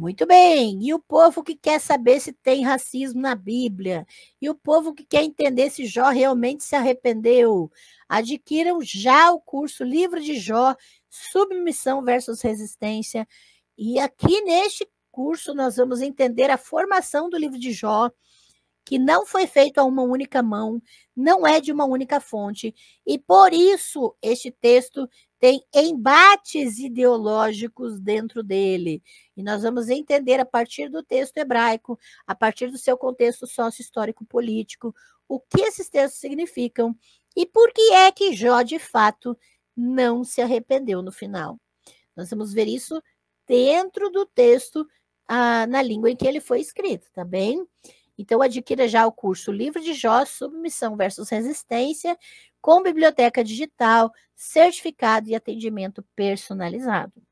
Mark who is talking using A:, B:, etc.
A: Muito bem. E o povo que quer saber se tem racismo na Bíblia? E o povo que quer entender se Jó realmente se arrependeu? Adquiram já o curso Livro de Jó, Submissão versus Resistência. E aqui neste curso nós vamos entender a formação do livro de Jó, que não foi feito a uma única mão, não é de uma única fonte, e por isso este texto tem embates ideológicos dentro dele. E nós vamos entender a partir do texto hebraico, a partir do seu contexto sócio-histórico-político, o que esses textos significam e por que é que Jó, de fato, não se arrependeu no final. Nós vamos ver isso dentro do texto, ah, na língua em que ele foi escrito, tá bem? Então, adquira já o curso Livro de Jó, Submissão versus Resistência com biblioteca digital, certificado e atendimento personalizado.